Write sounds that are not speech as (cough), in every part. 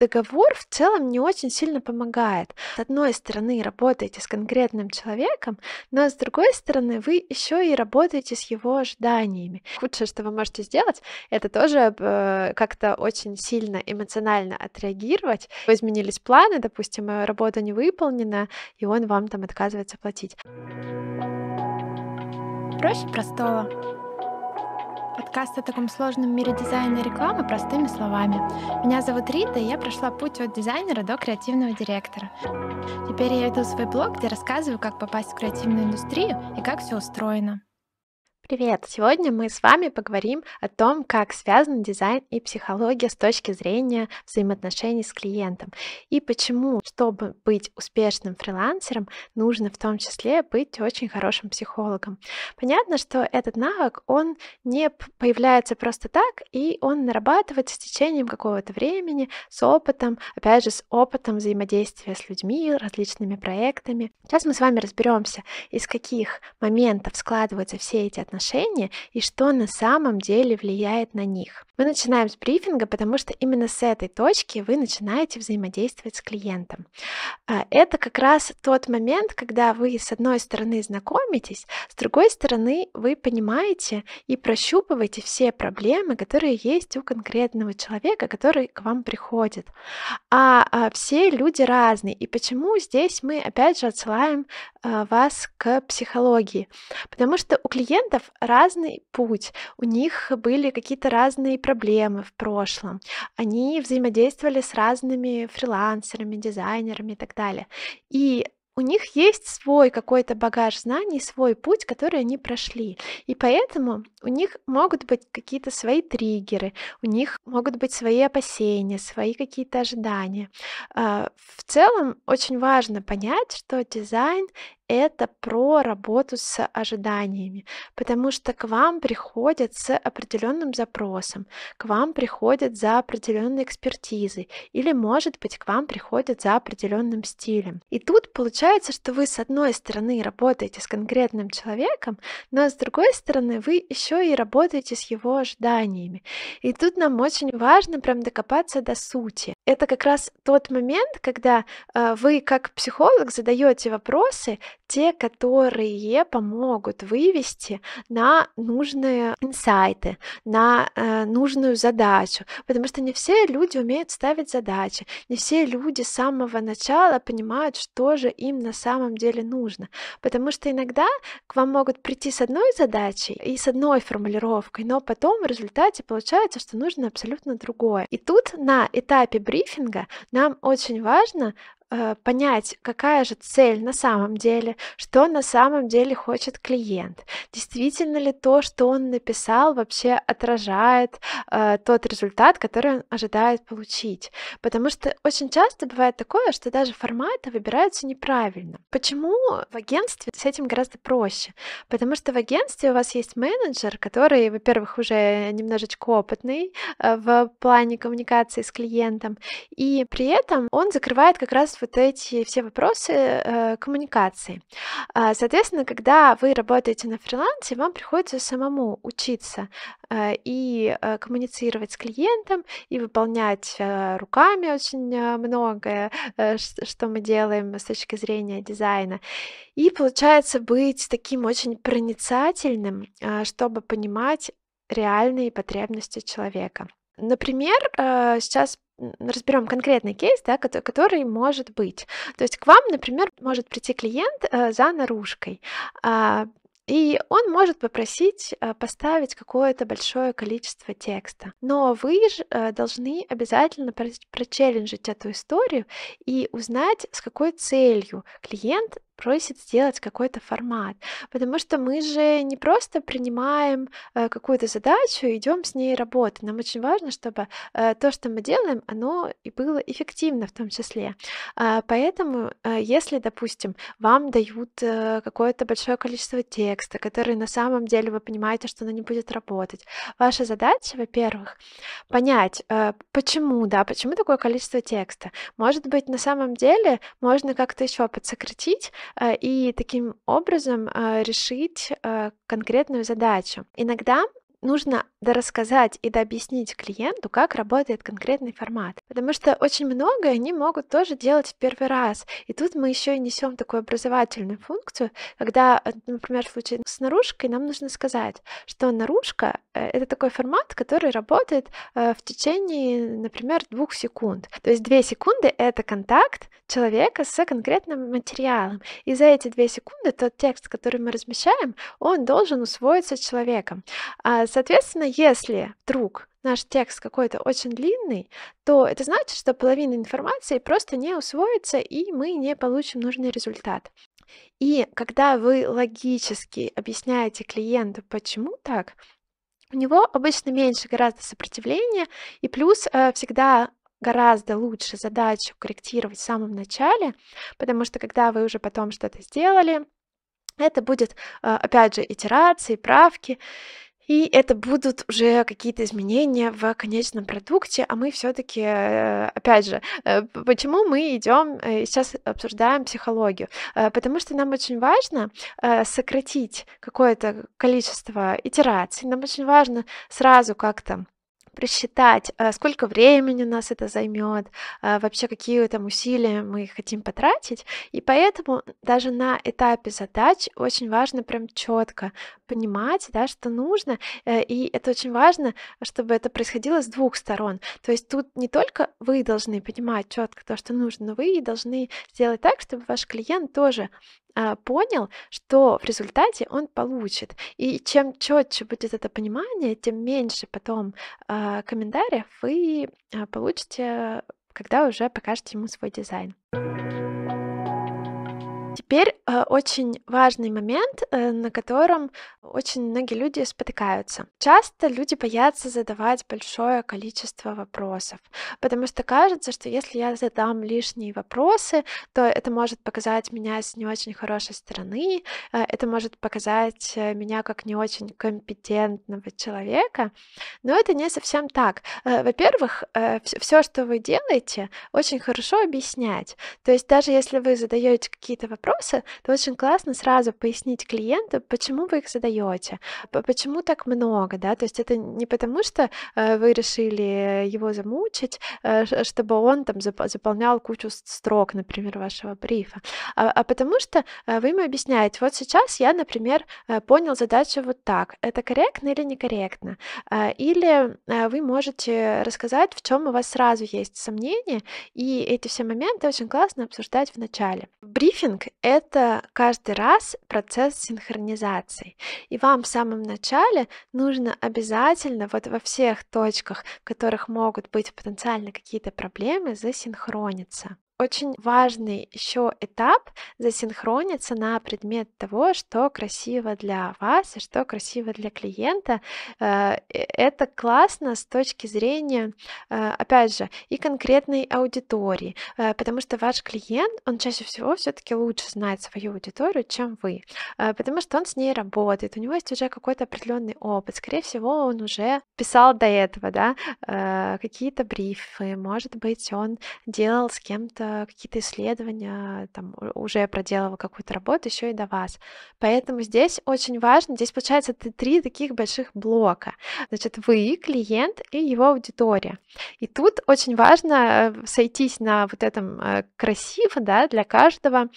договор в целом не очень сильно помогает. С одной стороны, работаете с конкретным человеком, но с другой стороны, вы еще и работаете с его ожиданиями. Худшее, что вы можете сделать, это тоже э, как-то очень сильно эмоционально отреагировать. Изменились планы, допустим, э, работа не выполнена, и он вам там отказывается платить. Проще простого подкаст о таком сложном мире дизайна и рекламы простыми словами. Меня зовут Рита, и я прошла путь от дизайнера до креативного директора. Теперь я веду свой блог, где рассказываю, как попасть в креативную индустрию и как все устроено. Привет! Сегодня мы с вами поговорим о том, как связан дизайн и психология с точки зрения взаимоотношений с клиентом и почему, чтобы быть успешным фрилансером, нужно в том числе быть очень хорошим психологом. Понятно, что этот навык, он не появляется просто так, и он нарабатывается с течением какого-то времени, с опытом, опять же, с опытом взаимодействия с людьми, различными проектами. Сейчас мы с вами разберемся, из каких моментов складываются все эти отношения, отношения и что на самом деле влияет на них. Мы начинаем с брифинга, потому что именно с этой точки вы начинаете взаимодействовать с клиентом. А, это как раз тот момент, когда вы с одной стороны знакомитесь, с другой стороны вы понимаете и прощупываете все проблемы, которые есть у конкретного человека, который к вам приходит. А, а все люди разные, и почему здесь мы опять же отсылаем а, вас к психологии? Потому что у клиентов разный путь, у них были какие-то разные проблемы в прошлом, они взаимодействовали с разными фрилансерами, дизайнерами и так далее. И у них есть свой какой-то багаж знаний, свой путь, который они прошли. И поэтому у них могут быть какие-то свои триггеры, у них могут быть свои опасения, свои какие-то ожидания. А, в целом очень важно понять, что дизайн это про работу с ожиданиями, потому что к вам приходят с определенным запросом, к вам приходят за определенной экспертизой или, может быть, к вам приходят за определенным стилем. И тут получается, что вы с одной стороны работаете с конкретным человеком, но с другой стороны вы еще и работаете с его ожиданиями. И тут нам очень важно прям докопаться до сути. Это как раз тот момент, когда э, вы как психолог задаете вопросы, те, которые помогут вывести на нужные инсайты, на э, нужную задачу, потому что не все люди умеют ставить задачи, не все люди с самого начала понимают, что же им на самом деле нужно, потому что иногда к вам могут прийти с одной задачей и с одной формулировкой, но потом в результате получается, что нужно абсолютно другое. И тут на этапе брифинга нам очень важно Э, понять, какая же цель на самом деле, что на самом деле хочет клиент, действительно ли то, что он написал, вообще отражает э, тот результат, который он ожидает получить. Потому что очень часто бывает такое, что даже форматы выбираются неправильно. Почему в агентстве с этим гораздо проще? Потому что в агентстве у вас есть менеджер, который, во-первых, уже немножечко опытный э, в плане коммуникации с клиентом, и при этом он закрывает как раз вот эти все вопросы э, коммуникации. Э, соответственно, когда вы работаете на фрилансе, вам приходится самому учиться э, и э, коммуницировать с клиентом, и выполнять э, руками очень э, многое, э, что мы делаем с точки зрения дизайна. И получается быть таким очень проницательным, э, чтобы понимать реальные потребности человека. Например, э, сейчас разберем конкретный кейс, да, который, может быть. То есть к вам, например, может прийти клиент э, за наружкой. А, и он может попросить э, поставить какое-то большое количество текста. Но вы же должны обязательно прочелленджить эту историю и узнать, с какой целью клиент просит сделать какой-то формат, потому что мы же не просто принимаем э, какую-то задачу и идем с ней работать. Нам очень важно, чтобы э, то, что мы делаем, оно и было эффективно в том числе. А, поэтому, э, если, допустим, вам дают какое-то большое количество текста, который на самом деле вы понимаете, что оно не будет работать, ваша задача, во-первых, понять, почему, да, почему такое количество текста. Может быть, на самом деле можно как-то еще подсократить, Э, и таким образом э, решить э, конкретную задачу. Иногда нужно дорассказать и дообъяснить клиенту, как работает конкретный формат. Потому что очень многое они могут тоже делать в первый раз. И тут мы еще и несем такую образовательную функцию, когда, э, например, в случае с наружкой нам нужно сказать, что наружка э, — это такой формат, который работает э, в течение, например, двух секунд. То есть две секунды — это контакт человека с конкретным материалом. И за эти две секунды тот текст, который мы размещаем, он должен усвоиться человеком. А Соответственно, если вдруг наш текст какой-то очень длинный, то это значит, что половина информации просто не усвоится, и мы не получим нужный результат. И когда вы логически объясняете клиенту, почему так, у него обычно меньше гораздо сопротивления, и плюс э, всегда гораздо лучше задачу корректировать в самом начале, потому что когда вы уже потом что-то сделали, это будет, э, опять же, итерации, правки, и это будут уже какие-то изменения в конечном продукте, а мы все-таки, э, опять же, э, почему мы идем, э, сейчас обсуждаем психологию? Потому что нам очень важно сократить какое-то количество итераций, нам очень важно сразу как-то просчитать, э, сколько времени у нас это займет, э, вообще какие там усилия мы хотим потратить. И поэтому даже на этапе задач очень важно прям четко понимать, да, что нужно. Э, и это очень важно, чтобы это происходило с двух сторон. То есть тут не только вы должны понимать четко то, что нужно, но вы должны сделать так, чтобы ваш клиент тоже а, понял, что в результате он получит. И чем четче будет это понимание, тем меньше потом а, комментариев вы а, получите, когда уже покажете ему свой дизайн. Теперь э, очень важный момент, э, на котором очень многие люди спотыкаются. Часто люди боятся задавать большое количество вопросов, потому что кажется, что если я задам лишние вопросы, то это может показать меня с не очень хорошей стороны, э, это может показать меня как не очень компетентного человека, но это не совсем так. Во-первых, все, что вы делаете, очень хорошо объяснять. То есть даже если вы задаете какие-то вопросы, вопросы, то очень классно сразу пояснить клиенту, почему вы их задаете, почему так много, да, то есть это не потому, что э, вы решили его замучить, э, чтобы он там заполнял кучу строк, например, вашего брифа, а, а потому что э, вы ему объясняете, вот сейчас я, например, понял задачу вот так, это корректно или некорректно, а, или вы можете рассказать, в чем у вас сразу есть сомнения, и эти все моменты очень классно обсуждать в начале. Брифинг это каждый раз процесс синхронизации. И вам в самом начале нужно обязательно вот во всех точках, в которых могут быть потенциально какие-то проблемы, засинхрониться очень важный еще этап засинхрониться на предмет того, что красиво для вас и что красиво для клиента. Э, э, это классно с точки зрения, э, опять же, и конкретной аудитории, потому что ваш клиент, он чаще всего все-таки лучше знает свою аудиторию, чем вы, потому что он с ней работает, у него есть уже какой-то определенный опыт, скорее всего, он уже писал до этого, да, какие-то брифы, может быть, он делал с кем-то Э, какие-то исследования, там уже проделала какую-то работу еще и до вас. Поэтому здесь очень важно, здесь получается три таких больших блока. Значит, вы, клиент и его аудитория. И тут очень важно э, сойтись на вот этом э, красиво, да, для каждого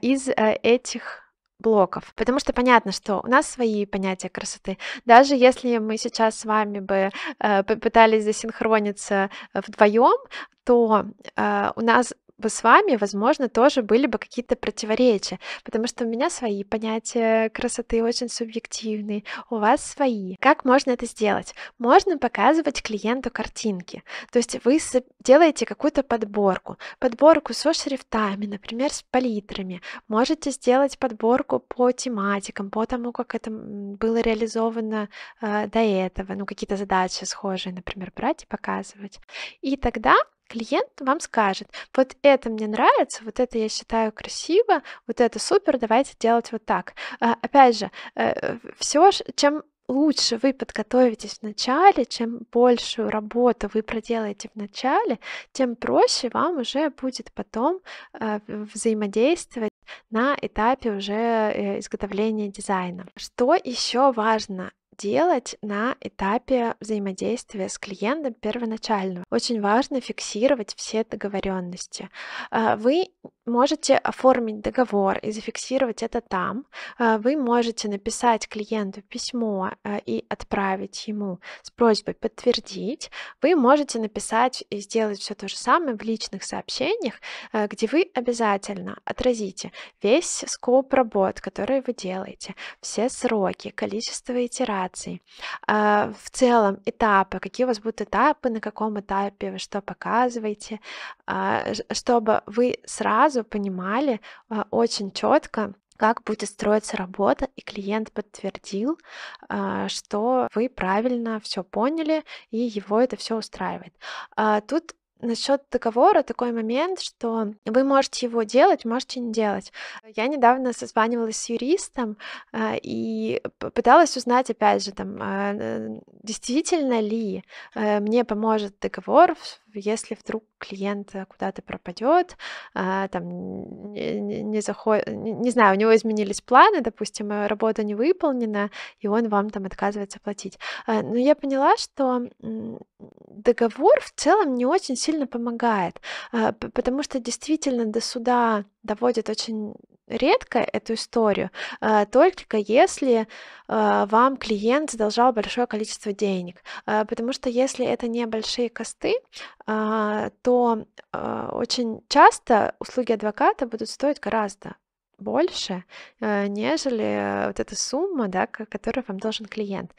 из этих блоков. Потому что понятно, что у нас свои понятия красоты. Даже если мы сейчас с вами бы э, попытались засинхрониться э, вдвоем, то э, у нас бы с вами, возможно, тоже были бы какие-то противоречия, потому что у меня свои понятия красоты очень субъективные, у вас свои. Как можно это сделать? Можно показывать клиенту картинки, то есть вы делаете какую-то подборку, подборку со шрифтами, например, с палитрами, можете сделать подборку по тематикам, по тому, как это было реализовано э, до этого, ну, какие-то задачи схожие, например, брать и показывать. И тогда клиент вам скажет, вот это мне нравится, вот это я считаю красиво, вот это супер, давайте делать вот так. А, опять же, э, все, чем лучше вы подготовитесь в начале, чем большую работу вы проделаете в начале, тем проще вам уже будет потом э, взаимодействовать на этапе уже э, изготовления дизайна. Что еще важно? делать на этапе взаимодействия с клиентом первоначально. Очень важно фиксировать все договоренности. А вы можете оформить договор и зафиксировать это там. Э, вы можете написать клиенту письмо э, и отправить ему с просьбой подтвердить. Вы можете написать и сделать все то же самое в личных сообщениях, э, где вы обязательно отразите весь скоп работ, которые вы делаете, все сроки, количество итераций, в целом этапы, какие у вас будут этапы, на каком этапе вы что показываете, чтобы вы сразу сразу понимали а, очень четко, как будет строиться работа, и клиент подтвердил, а, что вы правильно все поняли, и его это все устраивает. А, тут Насчет договора такой момент, что вы можете его делать, можете не делать. Я недавно созванивалась с юристом и пыталась узнать, опять же, там, действительно ли э, мне поможет договор если вдруг клиент э, куда-то пропадет, а, там, не, не заходит, не, не знаю, у него изменились планы, допустим, э, работа не выполнена, и он вам там отказывается платить. А, но я поняла, что договор в целом не очень сильно помогает, а, потому что действительно до суда доводит очень редко эту историю, а, только если а, вам клиент задолжал большое количество денег. А, потому что если это небольшие косты, то очень часто услуги адвоката будут стоить гораздо больше, э, нежели вот эта сумма, да, которую вам должен клиент.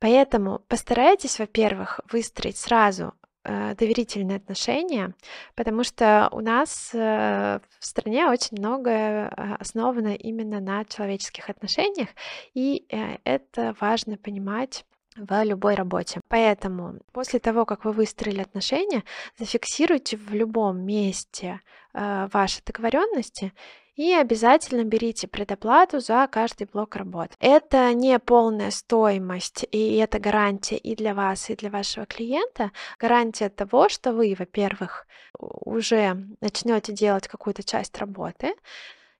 Поэтому постарайтесь, во-первых, выстроить сразу Э, доверительные отношения, потому что у нас э, в стране очень многое э, основано именно на человеческих отношениях, и это важно понимать в любой работе. Поэтому после того, как вы выстроили отношения, зафиксируйте в любом месте э, ваши договоренности и обязательно берите предоплату за каждый блок работ. Это не полная стоимость, и это гарантия и для вас, и для вашего клиента. Гарантия того, что вы, во-первых, уже начнете делать какую-то часть работы,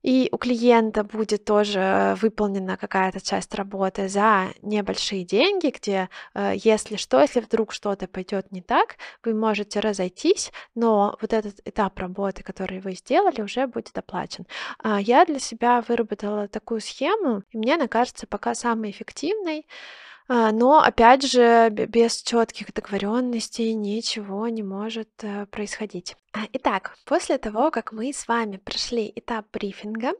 и у клиента будет тоже выполнена какая-то часть работы за небольшие деньги, где, э, если что, если вдруг что-то пойдет не так, вы можете разойтись, но вот этот этап работы, который вы сделали, уже будет оплачен. А я для себя выработала такую схему, и мне она кажется пока самой эффективной. А, но, опять же, без четких договоренностей ничего не может э, происходить. А, итак, после того, как мы с вами прошли этап брифинга,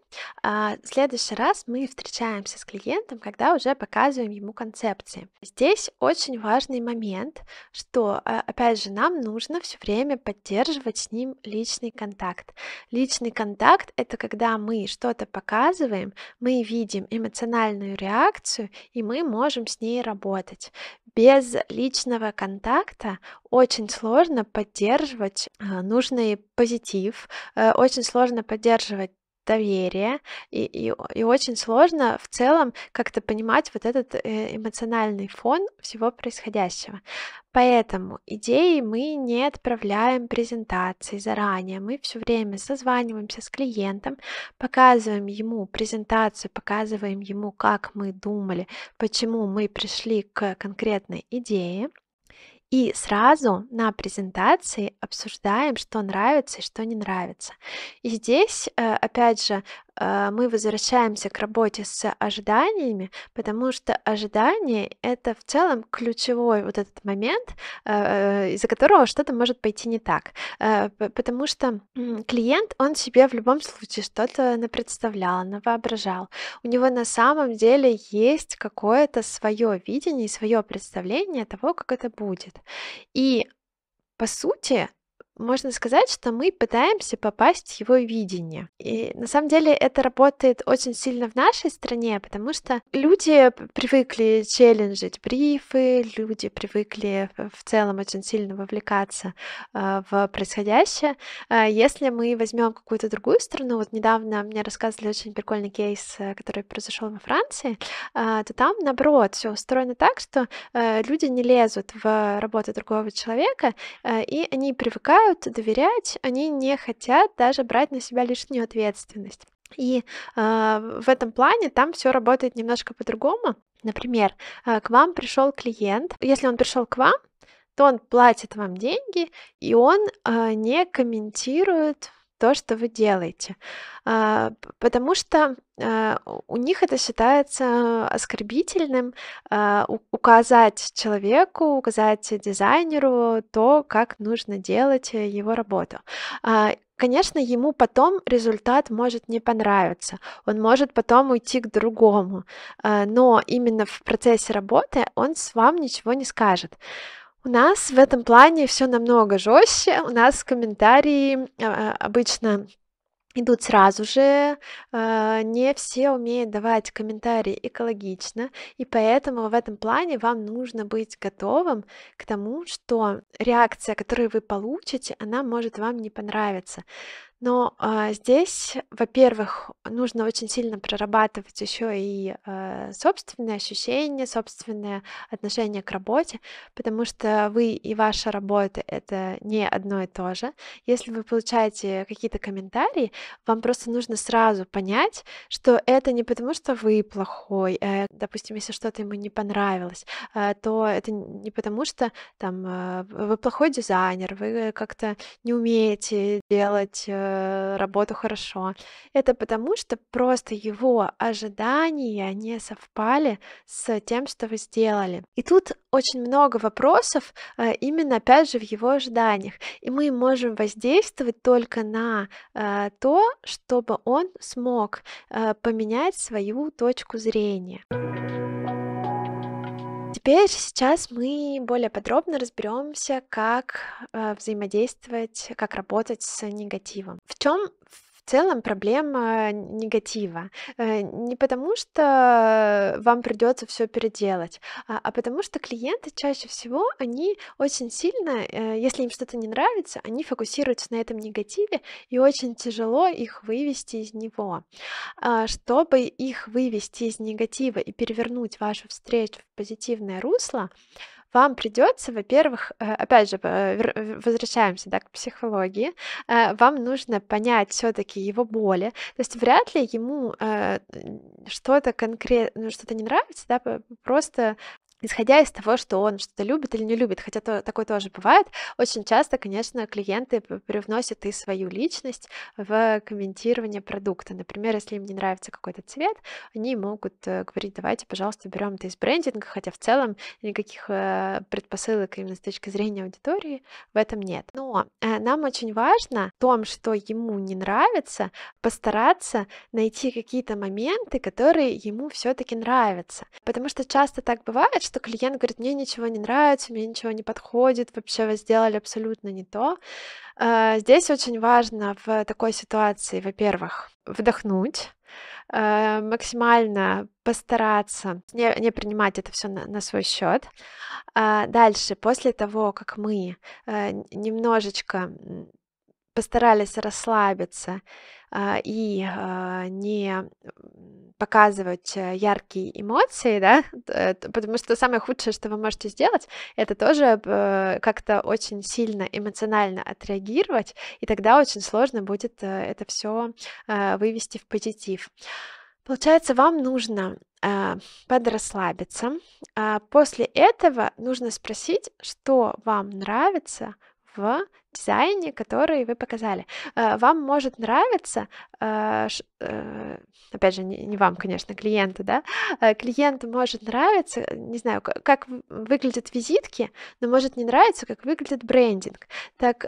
а, в следующий раз мы встречаемся с клиентом, когда уже показываем ему концепции. Здесь очень важный момент, что, а, опять же, нам нужно все время поддерживать с ним личный контакт. Личный контакт — это когда мы что-то показываем, мы видим эмоциональную реакцию, и мы можем с ней работать. Без личного контакта очень сложно поддерживать нужную нужный позитив, э, очень сложно поддерживать доверие, и, и, и очень сложно в целом как-то понимать вот этот э, эмоциональный фон всего происходящего. Поэтому идеи мы не отправляем презентации заранее, мы все время созваниваемся с клиентом, показываем ему презентацию, показываем ему, как мы думали, почему мы пришли к конкретной идее, и сразу на презентации обсуждаем, что нравится и что не нравится. И здесь, э, опять же, а, мы возвращаемся к работе с ожиданиями, потому что ожидание — это в целом ключевой вот этот момент, а, из-за которого что-то может пойти не так, а, потому что клиент, он себе в любом случае что-то напредставлял, навоображал, у него на самом деле есть какое-то свое видение свое представление того, как это будет. И по сути, можно сказать, что мы пытаемся попасть в его видение. И на самом деле это работает очень сильно в нашей стране, потому что люди привыкли челленджить брифы, люди привыкли в целом очень сильно вовлекаться э, в происходящее. Э, если мы возьмем какую-то другую страну, вот недавно мне рассказывали очень прикольный кейс, э, который произошел во Франции, то там, наоборот, все устроено так, что люди не лезут в работу другого человека, и они привыкают доверяют, доверять, они не хотят даже брать на себя лишнюю ответственность. И э, в этом плане там все работает немножко по-другому. Например, э, к вам пришел клиент. Если он пришел к вам, то он платит вам деньги, и он э, не комментирует то, что вы делаете. А, потому что а, у них это считается оскорбительным а, указать человеку, указать дизайнеру то, как нужно делать э, его работу конечно, ему потом результат может не понравиться, он может потом уйти к другому, но именно в процессе работы он с вам ничего не скажет. У нас в этом плане все намного жестче. У нас комментарии э, обычно идут сразу же. Э, не все умеют давать комментарии экологично, и поэтому в этом плане вам нужно быть готовым к тому, что реакция, которую вы получите, она может вам не понравиться. Но а, здесь, во-первых, нужно очень сильно прорабатывать еще и а, собственные ощущения, собственное отношение к работе, потому что вы и ваша работа это не одно и то же. Если вы получаете какие-то комментарии, вам просто нужно сразу понять, что это не потому, что вы плохой, э, допустим, если что-то ему не понравилось, э, то это не потому, что там э, вы плохой дизайнер, вы как-то не умеете делать э, Э, работу хорошо. Это потому, что просто его ожидания не совпали с тем, что вы сделали. И тут очень много вопросов э, именно, опять же, в его ожиданиях. И мы можем воздействовать только на э, то, чтобы он смог поменять свою точку зрения. Теперь сейчас мы более подробно разберемся, как э, взаимодействовать, как работать с негативом. В чем в целом проблема негатива. Э, не потому, что вам придется все переделать, а, а потому что клиенты чаще всего, они очень сильно, э, если им что-то не нравится, они фокусируются на этом негативе, и очень тяжело их вывести из него. А, чтобы их вывести из негатива и перевернуть вашу встречу в позитивное русло, вам придется, во-первых, э, опять же, э, э, возвращаемся да, к психологии, вам нужно понять все-таки его боли. То есть вряд ли ему что-то конкретно, ну, что-то не нравится, да, просто исходя из того, что он что-то любит или не любит, хотя то, такое тоже бывает, очень часто, конечно, клиенты привносят и свою личность в комментирование продукта. Например, если им не нравится какой-то цвет, они могут э, говорить, давайте, пожалуйста, берем это из брендинга, хотя в целом никаких э, предпосылок именно с точки зрения аудитории в этом нет. Но э, нам очень важно в том, что ему не нравится, постараться найти какие-то моменты, которые ему все-таки нравятся. Потому что часто так бывает, что клиент говорит, мне ничего не нравится, мне ничего не подходит, вообще вы сделали абсолютно не то. А, здесь очень важно в такой ситуации, во-первых, вдохнуть, а, максимально постараться не, не принимать это все на, на свой счет. А дальше, после того, как мы э, немножечко постарались расслабиться а, и а, не показывать э, яркие эмоции, да, (laughs) э, потому что самое худшее, что вы можете сделать, это тоже э, как-то очень сильно эмоционально отреагировать, и тогда очень сложно будет это все вывести в позитив. Получается, вам нужно а, подрасслабиться. После этого нужно спросить, что вам нравится, в дизайне, который вы показали. Э, вам может нравиться Э, э, опять же, не вам, конечно, клиенту, да, э, клиенту может нравиться, не знаю, как выглядят визитки, но может не нравиться, как выглядит брендинг. Так,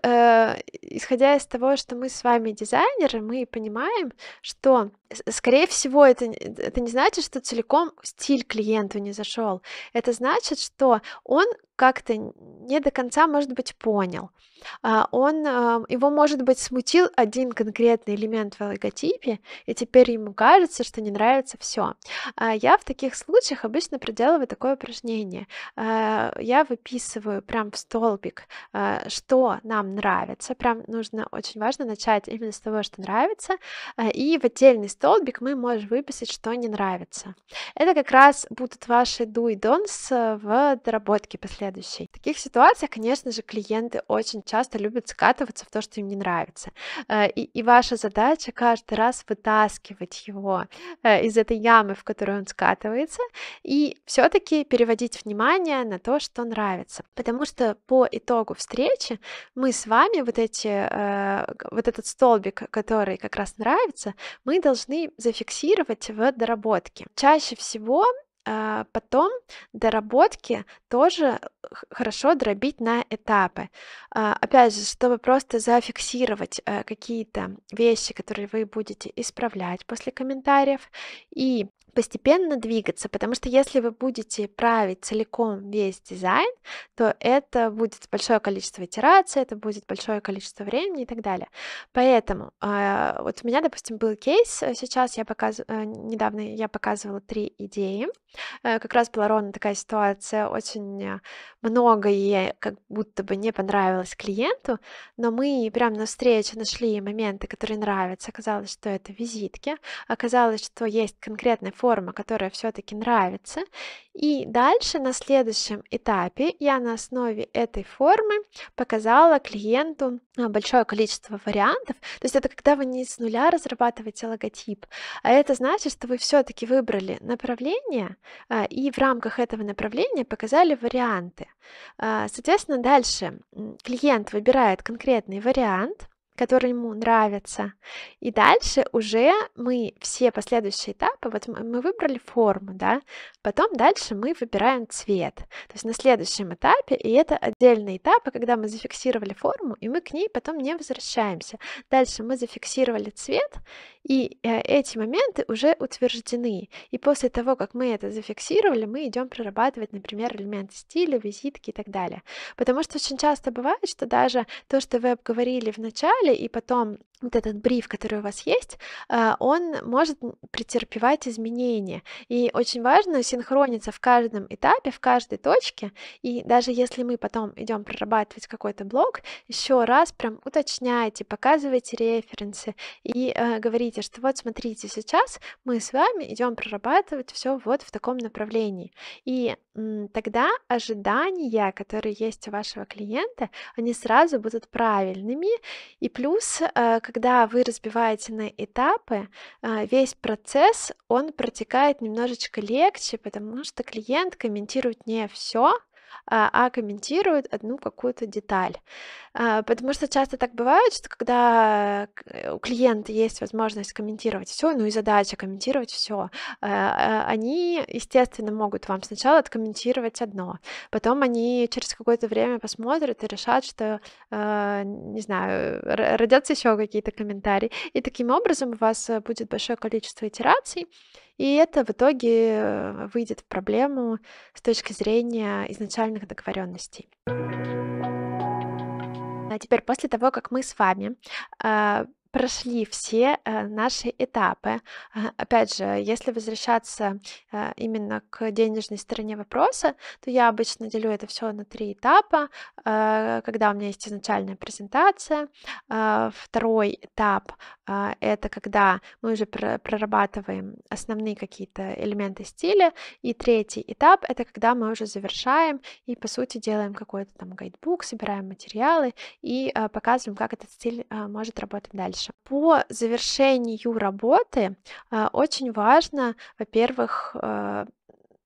исходя из того, что мы с вами дизайнеры, мы понимаем, что, скорее всего, это, это не значит, что целиком стиль клиенту не зашел. Это значит, что он как-то не до конца, может быть, понял. А он, его, может быть, смутил один конкретный элемент логотипе, и теперь ему кажется, что не нравится все. А я в таких случаях обычно проделываю такое упражнение. А, я выписываю прям в столбик, а, что нам нравится. Прям нужно очень важно начать именно с того, что нравится. И в отдельный столбик мы можем выписать, что не нравится. Это как раз будут ваши do и don'ts в доработке последующей. В таких ситуациях, конечно же, клиенты очень часто любят скатываться в то, что им не нравится. И, и ваша задача каждый каждый раз вытаскивать его э, из этой ямы, в которую он скатывается, и все-таки переводить внимание на то, что нравится. Потому что по итогу встречи мы с вами вот, эти, э, вот этот столбик, который как раз нравится, мы должны зафиксировать в доработке. Чаще всего а потом доработки тоже хорошо дробить на этапы. А, опять же, чтобы просто зафиксировать э, какие-то вещи, которые вы будете исправлять после комментариев, и постепенно двигаться, потому что если вы будете править целиком весь дизайн, то это будет большое количество итераций, это будет большое количество времени и так далее. Поэтому а, вот у меня, допустим, был кейс, э, сейчас я показываю, э, недавно я показывала три идеи, э, как раз была ровно такая ситуация, очень много ей как будто бы не понравилось клиенту, но мы прямо на встрече нашли моменты, которые нравятся, оказалось, что это визитки, оказалось, что есть конкретная форма, которая все-таки нравится. И дальше на следующем этапе я на основе этой формы показала клиенту а, большое количество вариантов. То есть это когда вы не с нуля разрабатываете логотип, а это значит, что вы все-таки выбрали направление а, и в рамках этого направления показали варианты. А, соответственно, дальше клиент выбирает конкретный вариант, которые ему нравятся. И дальше уже мы все последующие этапы, вот мы выбрали форму, да, потом дальше мы выбираем цвет. То есть на следующем этапе, и это отдельные этапы, когда мы зафиксировали форму, и мы к ней потом не возвращаемся. Дальше мы зафиксировали цвет, и э, эти моменты уже утверждены. И после того, как мы это зафиксировали, мы идем прорабатывать, например, элементы стиля, визитки и так далее. Потому что очень часто бывает, что даже то, что вы обговорили в начале, сделали, и потом вот этот бриф, который у вас есть, э, он может претерпевать изменения. И очень важно синхрониться в каждом этапе, в каждой точке. И даже если мы потом идем прорабатывать какой-то блок, еще раз прям уточняйте, показывайте референсы и э, говорите, что вот смотрите, сейчас мы с вами идем прорабатывать все вот в таком направлении. И м, тогда ожидания, которые есть у вашего клиента, они сразу будут правильными, и плюс, э, когда вы разбиваете на этапы, э, весь процесс, он протекает немножечко легче, потому что клиент комментирует не все, а, а комментируют одну какую-то деталь. А, потому что часто так бывает, что когда э, у клиента есть возможность комментировать все, ну и задача комментировать все, а, они, естественно, могут вам сначала откомментировать одно, потом они через какое-то время посмотрят и решат, что, не знаю, родятся еще какие-то комментарии. И таким образом у вас э, будет большое количество итераций, и это в итоге выйдет в проблему с точки зрения изначальных договоренностей. А теперь после того, как мы с вами а, прошли все э, наши этапы. Э, опять же, если возвращаться э, именно к денежной стороне вопроса, то я обычно делю это все на три этапа, когда у меня есть изначальная презентация. Второй этап — это когда мы уже прорабатываем основные какие-то элементы стиля. И третий этап — это когда мы уже завершаем и, по сути, делаем какой-то там гайдбук, собираем материалы и показываем, как этот стиль может работать дальше дальше. По завершению работы а, очень важно, во-первых, а,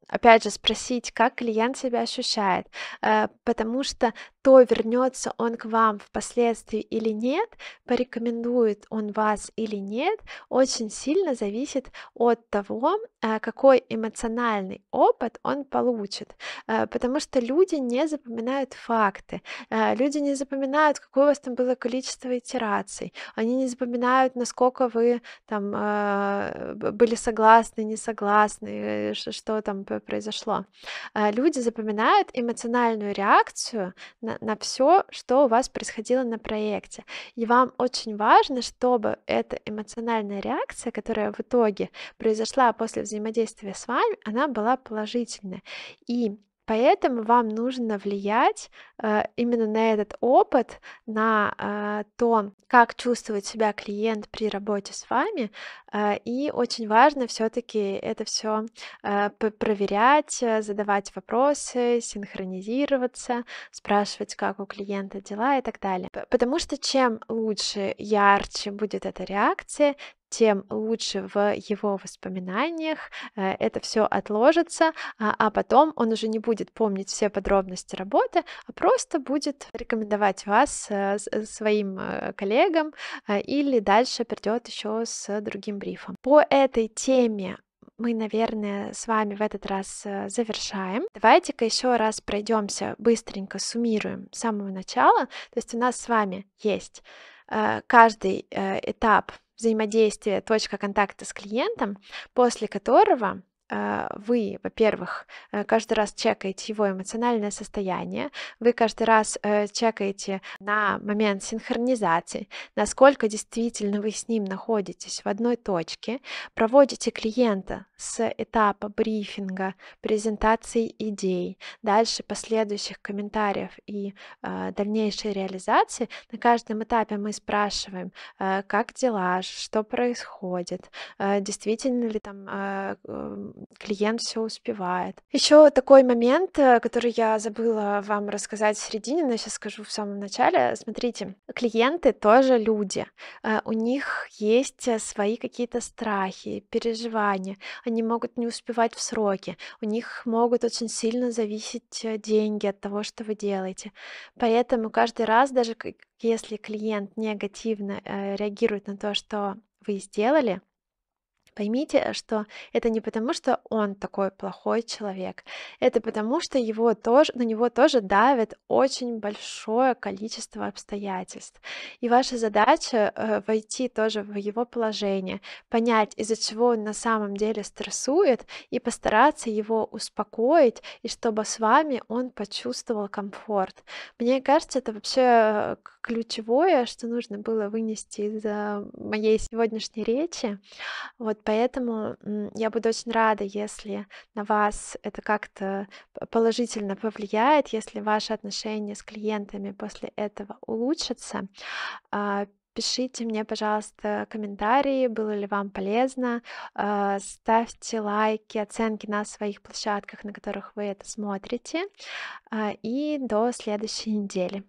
опять же спросить, как клиент себя ощущает, а, потому что то, вернется он к вам впоследствии или нет, порекомендует он вас или нет, очень сильно зависит от того, э, какой эмоциональный опыт он получит, э, потому что люди не запоминают факты, э, люди не запоминают, какое у вас там было количество итераций, они не запоминают, насколько вы там были согласны, не согласны, что там произошло. Люди запоминают эмоциональную реакцию на, на все, что у вас происходило на проекте. И вам очень важно, чтобы эта эмоциональная реакция, которая в итоге произошла после взаимодействия с вами, она была положительная. И Поэтому вам нужно влиять э, именно на этот опыт, на э, то, как чувствует себя клиент при работе с вами. Э, и очень важно все-таки это все э, проверять, э, задавать вопросы, синхронизироваться, спрашивать, как у клиента дела и так далее. Потому что чем лучше, ярче будет эта реакция, тем лучше в его воспоминаниях э, это все отложится, а, а потом он уже не будет помнить все подробности работы, а просто будет рекомендовать вас э, э, своим коллегам или дальше придет еще с другим брифом. По этой теме мы, наверное, с вами в этот раз завершаем. Давайте-ка еще раз пройдемся, быстренько суммируем с самого начала. То есть у нас с вами есть каждый этап взаимодействия точка контакта с клиентом, после которого а, вы, во-первых, э, каждый раз чекаете его эмоциональное состояние, вы каждый раз э, чекаете на момент синхронизации, насколько действительно вы с ним находитесь в одной точке, проводите клиента с этапа брифинга, презентации идей, дальше последующих комментариев и а, дальнейшей реализации. На каждом этапе мы спрашиваем, э, как дела, что происходит, действительно ли там клиент все успевает. Еще такой момент, э, который я забыла вам рассказать в середине, но сейчас скажу в самом начале. Смотрите, клиенты тоже люди. Э, у них есть э, свои какие-то страхи, переживания. Они могут не успевать в сроки. У них могут очень сильно зависеть деньги от того, что вы делаете. Поэтому каждый раз, даже если клиент негативно реагирует на то, что вы сделали, Поймите, э, что это не потому, что он такой плохой человек, это потому, что его тоже, на него тоже давит очень большое количество обстоятельств. И ваша задача э, войти тоже в его положение, понять, из-за чего он на самом деле стрессует, и постараться его успокоить, и чтобы с вами он почувствовал комфорт. Мне кажется, это вообще э, ключевое, что нужно было вынести из а, моей сегодняшней речи. Вот поэтому я буду очень рада, если на вас это как-то положительно повлияет, если ваши отношения с клиентами после этого улучшатся а, пишите мне, пожалуйста, комментарии, было ли вам полезно, а, ставьте лайки, оценки на своих площадках, на которых вы это смотрите, и до следующей недели.